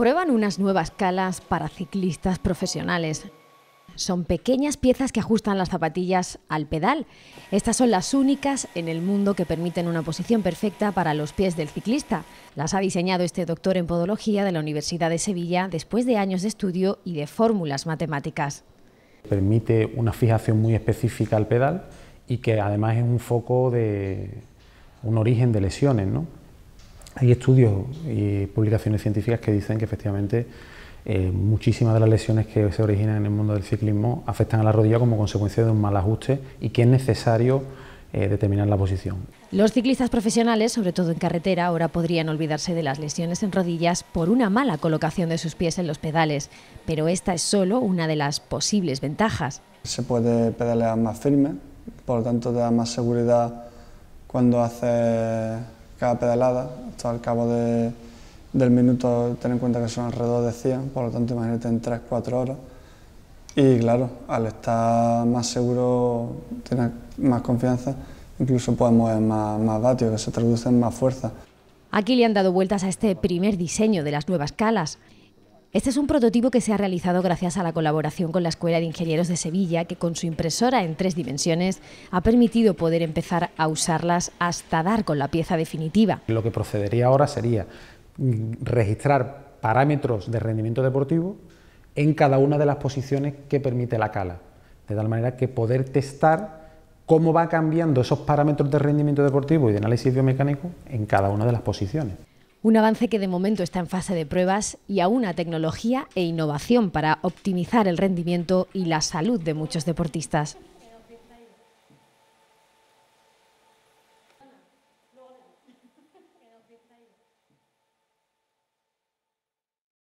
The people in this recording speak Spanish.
prueban unas nuevas calas para ciclistas profesionales. Son pequeñas piezas que ajustan las zapatillas al pedal. Estas son las únicas en el mundo que permiten una posición perfecta para los pies del ciclista. Las ha diseñado este doctor en podología de la Universidad de Sevilla después de años de estudio y de fórmulas matemáticas. Permite una fijación muy específica al pedal y que además es un foco de un origen de lesiones, ¿no? Hay estudios y publicaciones científicas que dicen que efectivamente eh, muchísimas de las lesiones que se originan en el mundo del ciclismo afectan a la rodilla como consecuencia de un mal ajuste y que es necesario eh, determinar la posición. Los ciclistas profesionales, sobre todo en carretera, ahora podrían olvidarse de las lesiones en rodillas por una mala colocación de sus pies en los pedales, pero esta es solo una de las posibles ventajas. Se puede pedalear más firme, por lo tanto te da más seguridad cuando hace cada pedalada al cabo del minuto, ten en cuenta que son alrededor de 100, por lo tanto imagínate en 3-4 horas. Y claro, al estar más seguro, tener más confianza, incluso puedes mover más, más vatios, que se traduce en más fuerza. Aquí le han dado vueltas a este primer diseño de las nuevas calas. Este es un prototipo que se ha realizado gracias a la colaboración con la Escuela de Ingenieros de Sevilla, que con su impresora en tres dimensiones ha permitido poder empezar a usarlas hasta dar con la pieza definitiva. Lo que procedería ahora sería mm, registrar parámetros de rendimiento deportivo en cada una de las posiciones que permite la cala, de tal manera que poder testar cómo va cambiando esos parámetros de rendimiento deportivo y de análisis biomecánico en cada una de las posiciones. Un avance que de momento está en fase de pruebas y a una tecnología e innovación para optimizar el rendimiento y la salud de muchos deportistas.